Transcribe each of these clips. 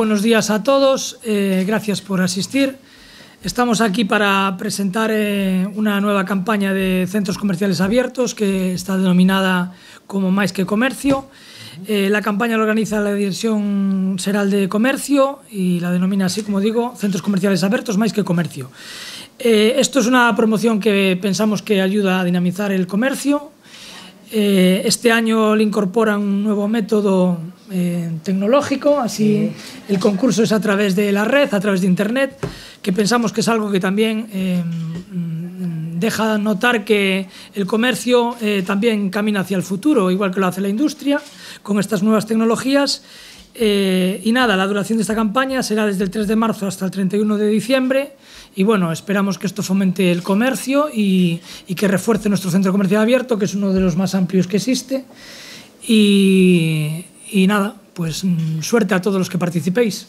buenos días a todos. Eh, gracias por asistir. Estamos aquí para presentar eh, una nueva campaña de centros comerciales abiertos que está denominada como Más que Comercio. Eh, la campaña la organiza la Dirección Seral de Comercio y la denomina así, como digo, Centros Comerciales Abiertos Más que Comercio. Eh, esto es una promoción que pensamos que ayuda a dinamizar el comercio, Eh, este año le incorporan un nuevo método Eh, tecnológico, así el concurso es a través de la red, a través de Internet, que pensamos que es algo que también eh, deja notar que el comercio eh, también camina hacia el futuro, igual que lo hace la industria, con estas nuevas tecnologías. y nada, la duración de esta campaña será desde el 3 de marzo hasta el 31 de diciembre. Y bueno, esperamos que esto fomente el comercio y, y que refuerce nuestro centro comercial abierto, que es uno de los más amplios que existe. Y, y nada, pues mm, suerte a todos los que participéis.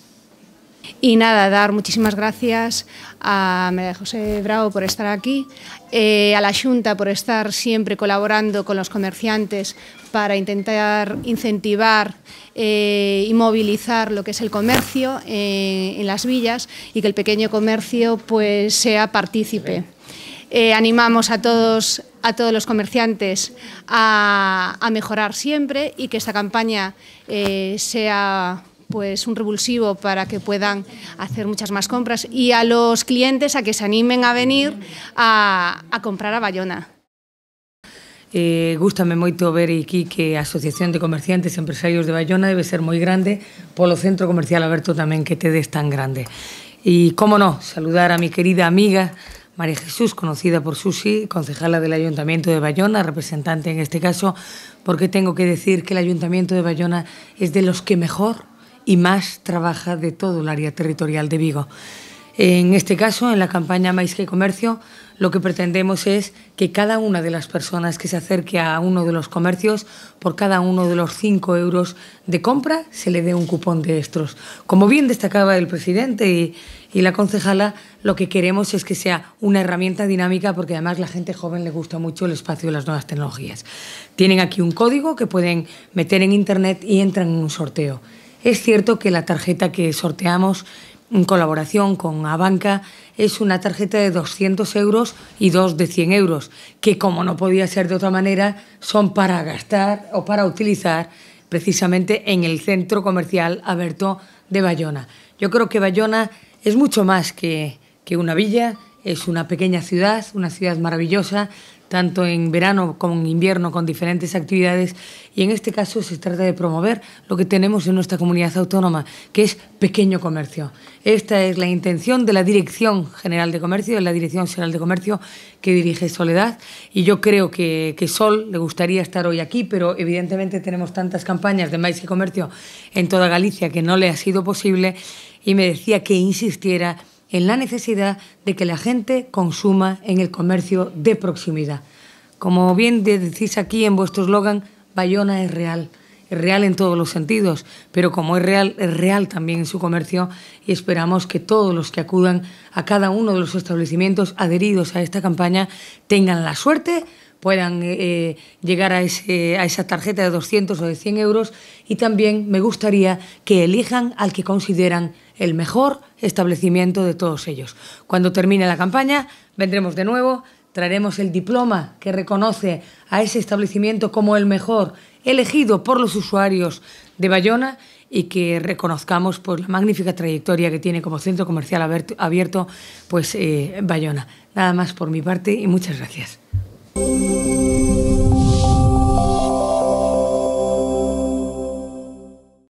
Y nada, dar muchísimas gracias a María José Bravo por estar aquí, eh, a la Junta por estar siempre colaborando con los comerciantes para intentar incentivar eh, y movilizar lo que es el comercio eh, en las villas y que el pequeño comercio pues, sea partícipe. Eh, animamos a todos, a todos los comerciantes a, mejorar siempre y que esta campaña eh, sea pues un revulsivo para que puedan hacer muchas más compras y a los clientes a que se animen a venir a, comprar a Bayona. Eh, gústame mucho ver aquí que Asociación de Comerciantes y e Empresarios de Bayona debe ser muy grande polo Centro Comercial Aberto también... que te des tan grande. Y e, cómo no, saludar a mi querida amiga María Jesús, conocida por Susi, concejala del Ayuntamiento de Bayona, representante en este caso, porque tengo que decir que el Ayuntamiento de Bayona es de los que mejor y más trabaja de todo el área territorial de Vigo. En este caso, en la campaña Maíz que Comercio, lo que pretendemos es que cada una de las personas que se acerque a uno de los comercios, por cada uno de los 5 euros de compra, se le dé un cupón de estos. Como bien destacaba el presidente y, la concejala, lo que queremos es que sea una herramienta dinámica porque además la gente joven le gusta mucho el espacio de las nuevas tecnologías. Tienen aquí un código que pueden meter en internet y entran en un sorteo. Es cierto que la tarjeta que sorteamos en colaboración con Abanca, es una tarjeta de 200 euros y dos de 100 euros, que como no podía ser de otra manera, son para gastar o para utilizar precisamente en el centro comercial Aberto de Bayona. Yo creo que Bayona es mucho más que, que una villa, es una pequeña ciudad, una ciudad maravillosa, tanto en verano como en invierno, con diferentes actividades. Y en este caso se trata de promover lo que tenemos en nuestra comunidad autónoma, que es pequeño comercio. Esta es la intención de la Dirección General de Comercio, de la Dirección General de Comercio que dirige Soledad. Y yo creo que, Sol le gustaría estar hoy aquí, pero evidentemente tenemos tantas campañas de maíz y comercio en toda Galicia que no le ha sido posible. Y me decía que insistiera en la necesidad de que la gente consuma en el comercio de proximidad. Como bien decís aquí en vuestro eslogan, Bayona es real es real en todos los sentidos, pero como es real, es real también en su comercio y esperamos que todos los que acudan a cada uno de los establecimientos adheridos a esta campaña tengan la suerte puedan eh, eh, llegar a, esa tarjeta de 200 o de 100 euros y también me gustaría que elijan al que consideran el mejor establecimiento de todos ellos. Cuando termine la campaña vendremos de nuevo, traeremos el diploma que reconoce a ese establecimiento como el mejor elegido por los usuarios de Bayona y que reconozcamos la magnífica trayectoria que tiene como centro comercial abierto pues, eh, Bayona. Nada más por mi parte y muchas gracias.